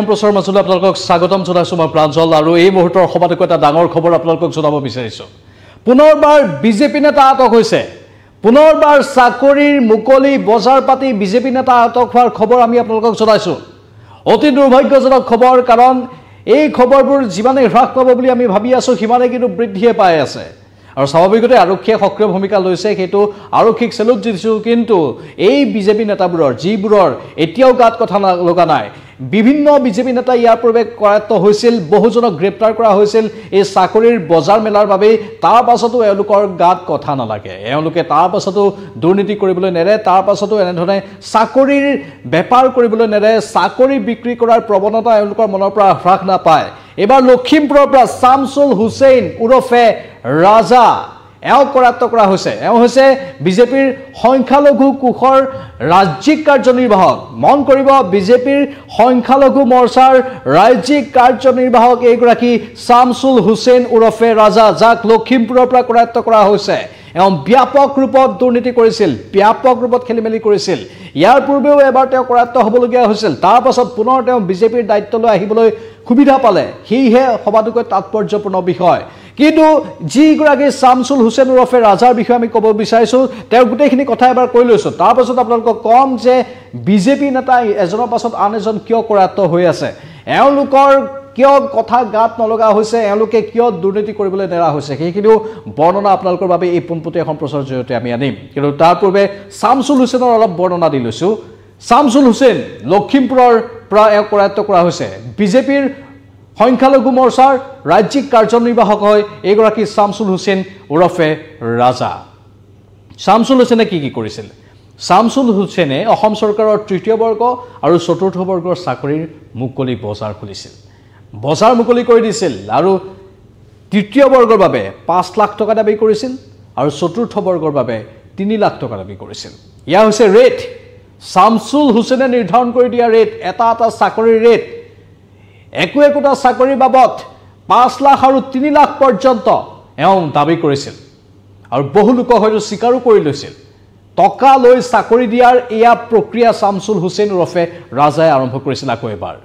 সম্প্ৰচাৰৰ মাজলৈ আপোনালোকক স্বাগতম জনাইছোঁ মই প্ৰাঞ্জল আৰু এই মুহূৰ্তৰ সবাতোকৈ এটা ডাঙৰ খবৰ আপোনালোকক জনাব বিচাৰিছোঁ পুনৰবাৰ বিজেপি নেতা আটক হৈছে পুনৰবাৰ চাকৰিৰ মুকলি বজাৰ পাতি বিজেপি নেতা আটক হোৱাৰ খবৰ আমি আপোনালোকক জনাইছোঁ অতি দুৰ্ভাগ্যজনক খবৰ কাৰণ এই খবৰবোৰ যিমানেই হ্ৰাস পাব বুলি আমি ভাবি আছোঁ সিমানেই কিন্তু বৃদ্ধিয়ে পাই আছে আৰু স্বাভাৱিকতে আৰক্ষীয়ে সক্ৰিয় ভূমিকা লৈছে সেইটো আৰক্ষীক চেলুট দিছোঁ কিন্তু এই বিজেপি নেতাবোৰৰ যিবোৰৰ এতিয়াও গাত কথা লগা নাই বিভিন্ন বিজেপি নেতা ইয়াৰ পূৰ্বে কৰায়ত্ব হৈছিল বহুজনক গ্ৰেপ্তাৰ কৰা হৈছিল এই চাকৰিৰ বজাৰ মেলাৰ বাবেই তাৰ পাছতো এওঁলোকৰ গাত কথা নালাগে এওঁলোকে তাৰ পাছতো দুৰ্নীতি কৰিবলৈ নেৰে তাৰ পাছতো এনেধৰণে চাকৰিৰ বেপাৰ কৰিবলৈ নেৰে চাকৰি বিক্ৰী কৰাৰ প্ৰৱণতা এওঁলোকৰ মনৰ পৰা হ্ৰাস নাপায় এইবাৰ লখিমপুৰৰ পৰা চামছুল হুছেইন ওৰফে ৰাজা এওঁক কৰাত্ব কৰা হৈছে এওঁ হৈছে বিজেপিৰ সংখ্যালঘু কোষৰ ৰাজ্যিক কাৰ্যনিৰ্বাহক মন কৰিব বিজেপিৰ সংখ্যালঘু মৰ্চাৰ ৰাজ্যিক কাৰ্যনিৰ্বাহক এইগৰাকী চামচুল হুছেইন ওৰফে ৰাজা যাক লখিমপুৰৰ পৰা কৰায়ত্ব কৰা হৈছে এওঁ ব্যাপক ৰূপত দুৰ্নীতি কৰিছিল ব্যাপক ৰূপত খেলি মেলি কৰিছিল ইয়াৰ পূৰ্বেও এবাৰ তেওঁ কৰায়ত্ব হ'বলগীয়া হৈছিল তাৰপাছত পুনৰ তেওঁ বিজেপিৰ দায়িত্বলৈ আহিবলৈ সুবিধা পালে সেয়েহে সবাতোকৈ তাৎপৰ্যপূৰ্ণ বিষয় কিন্তু যিগৰাকী চামচুল হুছেইন ওৰফে ৰাজাৰ বিষয়ে আমি ক'ব বিচাৰিছোঁ তেওঁৰ গোটেইখিনি কথা এবাৰ কৈ লৈছোঁ তাৰপাছত আপোনালোকক ক'ম যে বিজেপি নেতা এজনৰ পাছত আন এজন কিয় কৰাত্ত হৈ আছে এওঁলোকৰ কিয় কথা গাত নলগা হৈছে এওঁলোকে কিয় দুৰ্নীতি কৰিবলৈ নেৰা হৈছে সেইখিনিও বৰ্ণনা আপোনালোকৰ বাবে এই পোনপটীয়া সম্প্ৰচাৰৰ জৰিয়তে আমি আনিম কিন্তু তাৰ পূৰ্বে চামচুল হুছেইনৰ অলপ বৰ্ণনা দি লৈছোঁ চামচুল হুছেইন লখিমপুৰৰ পৰা এওঁ কৰায়ত্ব কৰা হৈছে বিজেপিৰ সংখ্যালঘু মৰ্চাৰ ৰাজ্যিক কাৰ্যনিৰ্বাহক হয় এইগৰাকী চামচুল হুছেইন ওৰফে ৰাজা চামচুল হুছেইনে কি কি কৰিছিল চামচুল হুছেইনে অসম চৰকাৰৰ তৃতীয় বৰ্গ আৰু চতুৰ্থ বৰ্গৰ চাকৰিৰ মুকলি বজাৰ খুলিছিল বজাৰ মুকলি কৰি দিছিল আৰু তৃতীয় বৰ্গৰ বাবে পাঁচ লাখ টকা দাবী কৰিছিল আৰু চতুৰ্থ বৰ্গৰ বাবে তিনি লাখ টকা দাবী কৰিছিল ইয়াৰ হৈছে ৰেট চামচুল হুছেইনে নিৰ্ধাৰণ কৰি দিয়া ৰেট এটা এটা চাকৰিৰ ৰেট একো একোটা চাকৰিৰ বাবদ পাঁচ লাখ আৰু তিনি লাখ পৰ্যন্ত এওঁ দাবী কৰিছিল আৰু বহু লোকক হয়তো স্বীকাৰো কৰি লৈছিল টকা লৈ চাকৰি দিয়াৰ এয়া প্ৰক্ৰিয়া চামচুল হুছেইন ওৰফে ৰাজাই আৰম্ভ কৰিছিল আকৌ এবাৰ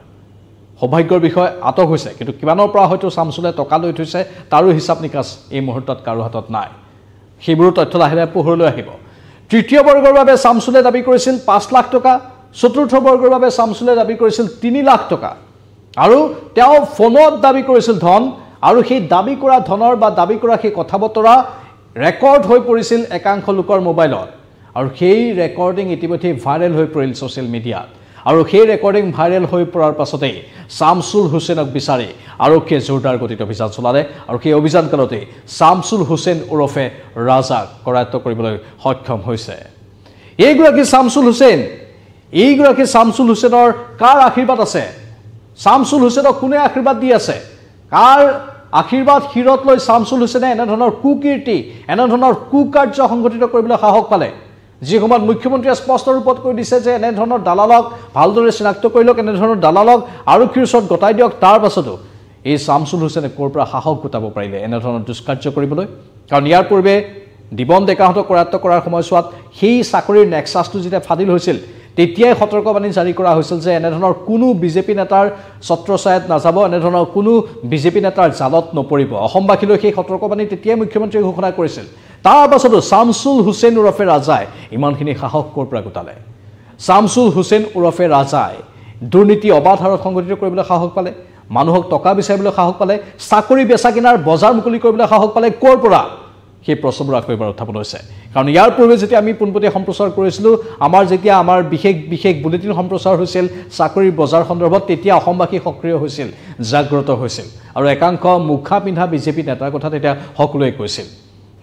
সৌভাগ্যৰ বিষয়ে আটক হৈছে কিন্তু কিমানৰ পৰা হয়তো চামচুলে টকা লৈ থৈছে তাৰো হিচাপ নিকাচ এই মুহূৰ্তত কাৰো হাতত নাই সেইবোৰো তথ্য লাহে লাহে পোহৰলৈ আহিব তৃতীয় বৰ্গৰ বাবে চামচুলে দাবী কৰিছিল পাঁচ লাখ টকা চতুৰ্থ বৰ্গৰ বাবে চামচুলে দাবী কৰিছিল তিনি লাখ টকা আৰু তেওঁ ফোনত দাবী কৰিছিল ধন আৰু সেই দাবী কৰা ধনৰ বা দাবী কৰা সেই কথা বতৰা ৰেকৰ্ড হৈ পৰিছিল একাংশ লোকৰ মোবাইলত আৰু সেই ৰেকৰ্ডিং ইতিমধ্যে ভাইৰেল হৈ পৰিল ছ'চিয়েল মিডিয়াত আৰু সেই ৰেকৰ্ডিং ভাইৰেল হৈ পৰাৰ পাছতেই ছামছুল হুছেইনক বিচাৰি আৰক্ষীয়ে জোৰদাৰ গতিত অভিযান চলালে আৰু সেই অভিযানকালতেই ছামছুল হুছেইন ওৰফে ৰাজাক কৰায়ত্ব কৰিবলৈ সক্ষম হৈছে এইগৰাকী ছামছুল হুছেইন এইগৰাকী ছামছুল হুছেইনৰ কাৰ আশীৰ্বাদ আছে চামচুল হুছেইনক কোনে আশীৰ্বাদ দি আছে কাৰ আশীৰ্বাদ শিৰত লৈ চামচুল হুছেইনে এনেধৰণৰ কুকীৰ্তি এনেধৰণৰ কুকাৰ্য সংঘটিত কৰিবলৈ সাহস পালে যি সময়ত মুখ্যমন্ত্ৰীয়ে স্পষ্ট ৰূপত কৈ দিছে যে এনেধৰণৰ দালালক ভালদৰে চিনাক্ত কৰি লওক এনেধৰণৰ দালালক আৰক্ষীৰ ওচৰত গতাই দিয়ক তাৰ পাছতো এই চামচুল হুছেইনে ক'ৰ পৰা সাহস গোটাব পাৰিলে এনেধৰণৰ দুষ্কাৰ্য কৰিবলৈ কাৰণ ইয়াৰ পূৰ্বে দিবন ডেকাহঁতক কৰায়ত্ব কৰাৰ সময়ছোৱাত সেই চাকৰিৰ নেক্সাছটো যেতিয়া ফাদিল হৈছিল তেতিয়াই সতৰ্কবাণী জাৰি কৰা হৈছিল যে এনেধৰণৰ কোনো বিজেপি নেতাৰ ছত্ৰচায়ত নাযাব এনেধৰণৰ কোনো বিজেপি নেতাৰ জালত নপৰিব অসমবাসীলৈ সেই সতৰ্কবাণী তেতিয়াই মুখ্যমন্ত্ৰীয়ে ঘোষণা কৰিছিল তাৰপাছতো চামচুল হুছেইন ওৰফে ৰাজাই ইমানখিনি সাহস ক'ৰ পৰা গোটালে চামচুল হুছেইন ওৰফে ৰাজাই দুৰ্নীতি অবাধ হাৰত সংঘটিত কৰিবলৈ সাহস পালে মানুহক টকা বিচাৰিবলৈ সাহস পালে চাকৰি বেচা কিনাৰ বজাৰ মুকলি কৰিবলৈ সাহস পালে ক'ৰ পৰা সেই প্ৰশ্নবোৰ আকৌ এবাৰ উত্থাপন হৈছে কাৰণ ইয়াৰ পূৰ্বে যেতিয়া আমি পোনপটীয়া সম্প্ৰচাৰ কৰিছিলোঁ আমাৰ যেতিয়া আমাৰ বিশেষ বিশেষ বুলেটিন সম্প্ৰচাৰ হৈছিল চাকৰিৰ বজাৰ সন্দৰ্ভত তেতিয়া অসমবাসী সক্ৰিয় হৈছিল জাগ্ৰত হৈছিল আৰু একাংশ মুখা পিন্ধা বিজেপি নেতাৰ কথা তেতিয়া সকলোৱে কৈছিল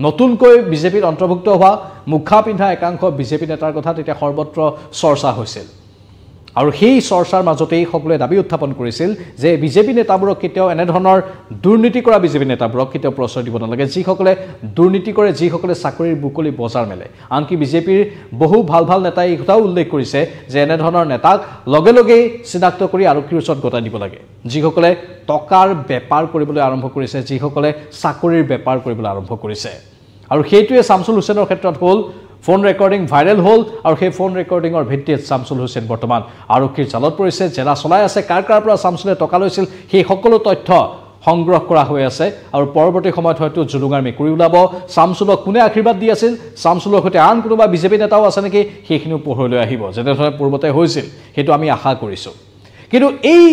নতুনকৈ বিজেপিত অন্তৰ্ভুক্ত হোৱা মুখা পিন্ধা একাংশ বিজেপি নেতাৰ কথা তেতিয়া সৰ্বত্ৰ চৰ্চা হৈছিল আৰু সেই চৰ্চাৰ মাজতেই সকলোৱে দাবী উত্থাপন কৰিছিল যে বিজেপি নেতাবোৰক কেতিয়াও এনেধৰণৰ দুৰ্নীতি কৰা বিজেপি নেতাবোৰক কেতিয়াও প্ৰশ্ৰয় দিব নালাগে যিসকলে দুৰ্নীতি কৰে যিসকলে চাকৰিৰ বুকলি বজাৰ মেলে আনকি বিজেপিৰ বহু ভাল ভাল নেতাই এই কথাও উল্লেখ কৰিছে যে এনেধৰণৰ নেতাক লগে লগেই চিনাক্ত কৰি আৰক্ষীৰ ওচৰত গতাই দিব লাগে যিসকলে টকাৰ বেপাৰ কৰিবলৈ আৰম্ভ কৰিছে যিসকলে চাকৰিৰ বেপাৰ কৰিবলৈ আৰম্ভ কৰিছে আৰু সেইটোৱে চামচুল হুছেইনৰ ক্ষেত্ৰত হ'ল ফোন ৰেকৰ্ডিং ভাইৰেল হ'ল আৰু সেই ফোন ৰেকৰ্ডিঙৰ ভিত্তিত চামচুল হুছেইন বৰ্তমান আৰক্ষীৰ জালত পৰিছে জেৰা চলাই আছে কাৰ কাৰ পৰা চামচুলে টকা লৈছিল সেই সকলো তথ্য সংগ্ৰহ কৰা হৈ আছে আৰু পৰৱৰ্তী সময়ত হয়তো জুলুঙাৰ মেকুৰী ওলাব চামচুলক কোনে আশীৰ্বাদ দি আছিল চামচুলৰ সৈতে আন কোনোবা বিজেপি নেতাও আছে নেকি সেইখিনিও পোহৰলৈ আহিব যেনেধৰণে পূৰ্বতে হৈছিল সেইটো আমি আশা কৰিছোঁ কিন্তু এই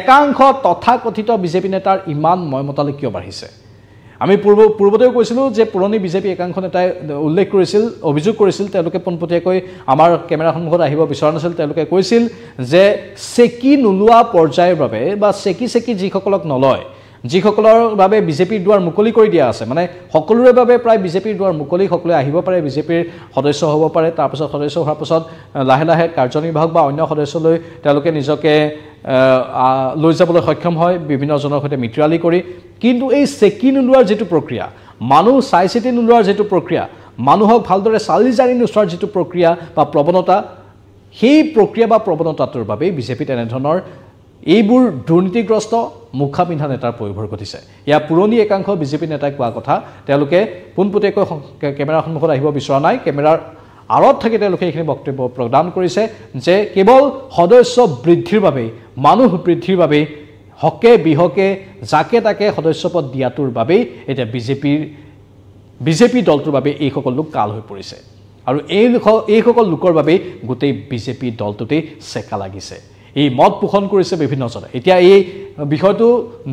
একাংশ তথাকথিত বিজেপি নেতাৰ ইমান মইমতালৈ কিয় বাঢ়িছে আমি পূৰ্ব পূৰ্বতেও কৈছিলোঁ যে পুৰণি বিজেপি একাংশ নেতাই উল্লেখ কৰিছিল অভিযোগ কৰিছিল তেওঁলোকে পোনপটীয়াকৈ আমাৰ কেমেৰা সন্মুখত আহিব বিচৰা নাছিল তেওঁলোকে কৈছিল যে চেকি নোলোৱা পৰ্যায়ৰ বাবে বা চেকি চেকি যিসকলক নলয় যিসকলৰ বাবে বিজেপিৰ দুৱাৰ মুকলি কৰি দিয়া আছে মানে সকলোৰে বাবে প্ৰায় বিজেপিৰ দুৱাৰ মুকলি সকলোৱে আহিব পাৰে বিজেপিৰ সদস্য হ'ব পাৰে তাৰপিছত সদস্য হোৱাৰ পাছত লাহে লাহে কাৰ্যনিৰ্বাহক বা অন্য সদস্যলৈ তেওঁলোকে নিজকে লৈ যাবলৈ সক্ষম হয় বিভিন্নজনৰ সৈতে মিতিৰালি কৰি কিন্তু এই চেকি নোলোৱাৰ যিটো প্ৰক্ৰিয়া মানুহ চাই চিতি নোলোৱাৰ যিটো প্ৰক্ৰিয়া মানুহক ভালদৰে চালি জাৰি নোচোৱাৰ যিটো প্ৰক্ৰিয়া বা প্ৰৱণতা সেই প্ৰক্ৰিয়া বা প্ৰৱণতাটোৰ বাবেই বিজেপি তেনেধৰণৰ এইবোৰ দুৰ্নীতিগ্ৰস্ত মুখা পিন্ধা নেতাৰ পৰিভৰ ঘটিছে ইয়াৰ পুৰণি একাংশ বিজেপি নেতাই কোৱা কথা তেওঁলোকে পোনপটীয়াকৈ কেমেৰাৰ সন্মুখত আহিব বিচৰা নাই কেমেৰাৰ আঁৰত থাকি তেওঁলোকে এইখিনি বক্তব্য প্ৰদান কৰিছে যে কেৱল সদস্য বৃদ্ধিৰ বাবেই মানুহ বৃদ্ধিৰ বাবেই হকে বিহকে যাকে তাকে সদস্য পদ দিয়াটোৰ বাবেই এতিয়া বিজেপিৰ বিজেপি দলটোৰ বাবেই এইসকল লোক কাল হৈ পৰিছে আৰু এই এইসকল লোকৰ বাবেই গোটেই বিজেপি দলটোতেই চেকা লাগিছে এই মত পোষণ কৰিছে বিভিন্নজনে এতিয়া এই বিষয়টো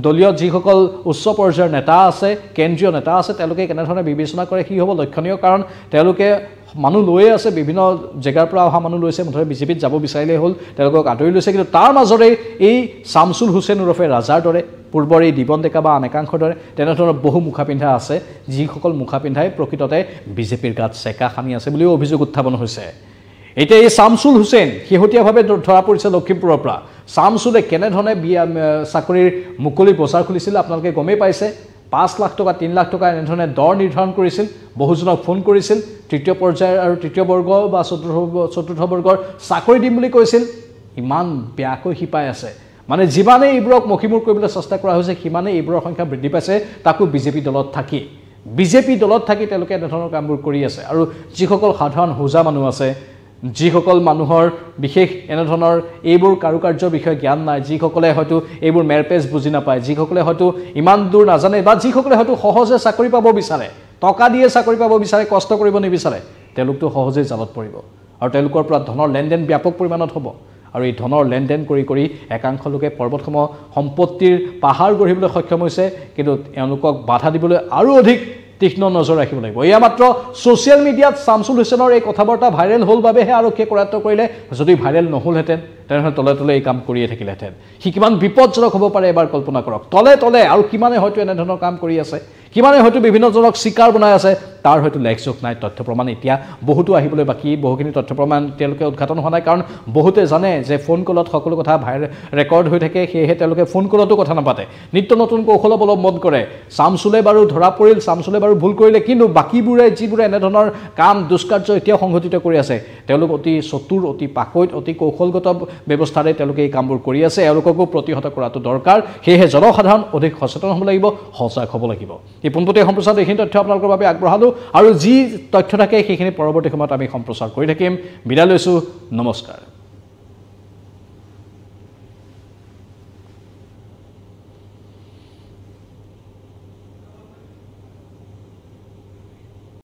দলীয় যিসকল উচ্চ পৰ্যায়ৰ নেতা আছে কেন্দ্ৰীয় নেতা আছে তেওঁলোকে কেনেধৰণে বিবেচনা কৰে সি হ'ব লক্ষণীয় কাৰণ তেওঁলোকে মানুহ লৈয়ে আছে বিভিন্ন জেগাৰ পৰা অহা মানুহ লৈছে মুঠতে বিজেপিত যাব বিচাৰিলেই হ'ল তেওঁলোকক আঁতৰি লৈছে কিন্তু তাৰ মাজৰে এই চামচুল হুছেইন ওৰফে ৰাজাৰ দৰে পূৰ্বৰ এই দীপন ডেকা বা আন একাংশৰ দৰে তেনেধৰণৰ বহু মুখা পিন্ধা আছে যিসকল মুখা পিন্ধাই প্ৰকৃততে বিজেপিৰ গাত চেকা সানি আছে বুলিও অভিযোগ উত্থাপন হৈছে এতিয়া এই চামচুল হুছেইন শেহতীয়াভাৱে ধৰা পৰিছে লখিমপুৰৰ পৰা চামচুলে কেনেধৰণে বিয়া চাকৰিৰ মুকলি বজাৰ খুলিছিল আপোনালোকে গমেই পাইছে পাঁচ লাখ টকা তিনি লাখ টকা এনেধৰণে দৰ নিৰ্ধাৰণ কৰিছিল বহুজনক ফোন কৰিছিল তৃতীয় পৰ্যায়ৰ আৰু তৃতীয় বৰ্গ বা চতুৰ্থ চতুৰ্থ বৰ্গৰ চাকৰি দিম বুলি কৈছিল ইমান বেয়াকৈ শিপাই আছে মানে যিমানেই এইবোৰক মষিমূৰ কৰিবলৈ চেষ্টা কৰা হৈছে সিমানেই এইবোৰৰ সংখ্যা বৃদ্ধি পাইছে তাকো বিজেপি দলত থাকি বিজেপি দলত থাকি তেওঁলোকে এনেধৰণৰ কামবোৰ কৰি আছে আৰু যিসকল সাধাৰণ সোজা মানুহ আছে যিসকল মানুহৰ বিশেষ এনেধৰণৰ এইবোৰ কাৰুকাৰ্যৰ বিষয়ে জ্ঞান নাই যিসকলে হয়তো এইবোৰ মেৰপেজ বুজি নাপায় যিসকলে হয়তো ইমান দূৰ নাজানে বা যিসকলে হয়তো সহজে চাকৰি পাব বিচাৰে টকা দিয়ে চাকৰি পাব বিচাৰে কষ্ট কৰিব নিবিচাৰে তেওঁলোকতো সহজেই জালত পৰিব আৰু তেওঁলোকৰ পৰা ধনৰ লেনদেন ব্যাপক পৰিমাণত হ'ব আৰু এই ধনৰ লেনদেন কৰি কৰি একাংশ লোকে পৰ্বতসমূহ সম্পত্তিৰ পাহাৰ গঢ়িবলৈ সক্ষম হৈছে কিন্তু এওঁলোকক বাধা দিবলৈ আৰু অধিক তীক্ষ্ণ নজৰ ৰাখিব লাগিব এয়া মাত্ৰ ছ'চিয়েল মিডিয়াত চামচুল হুছেনৰ এই কথা বাৰ্তা ভাইৰেল হ'ল বাবেহে আৰক্ষীয়ে কৰাত্ত কৰিলে যদি ভাইৰেল নহ'লহেঁতেন তেনেহ'লে তলে তলে এই কাম কৰিয়ে থাকিলেহেঁতেন সি কিমান বিপদজনক হ'ব পাৰে এবাৰ কল্পনা কৰক তলে তলে আৰু কিমানে হয়তো এনেধৰণৰ কাম কৰি আছে কিমানে হয়তো বিভিন্নজনক চিকাৰ বনাই আছে তাৰ হয়তো লেখ চোখ নাই তথ্য প্ৰমাণ এতিয়া বহুতো আহিবলৈ বাকী বহুখিনি তথ্য প্ৰমাণ তেওঁলোকে উদঘাটন হোৱা নাই কাৰণ বহুতে জানে যে ফোন কলত সকলো কথা ভাই ৰেকৰ্ড হৈ থাকে সেয়েহে তেওঁলোকে ফোন কলতো কথা নাপাতে নিত্য নতুন কৌশল অৱলম্বন কৰে চামচুলে বাৰু ধৰা পৰিল চামচুলে বাৰু ভুল কৰিলে কিন্তু বাকীবোৰে যিবোৰে এনেধৰণৰ কাম দুষ্কাৰ্য এতিয়াও সংঘটিত কৰি আছে তেওঁলোক অতি চতুৰ অতি পাকৈত অতি কৌশলগত ব্যৱস্থাৰে তেওঁলোকে এই কামবোৰ কৰি আছে এওঁলোককো প্ৰতিহত কৰাটো দৰকাৰ সেয়েহে জনসাধাৰণ অধিক সচেতন হ'ব লাগিব সজাগ হ'ব লাগিব এই পোনপটীয়া সম্প্ৰচাৰত এইখিনি তথ্য আপোনালোকৰ বাবে আগবঢ়ালোঁ আৰু যি তথ্য থাকে সেইখিনি পৰৱৰ্তী সময়ত আমি সম্প্ৰচাৰ কৰি থাকিম বিদায় লৈছোঁ নমস্কাৰ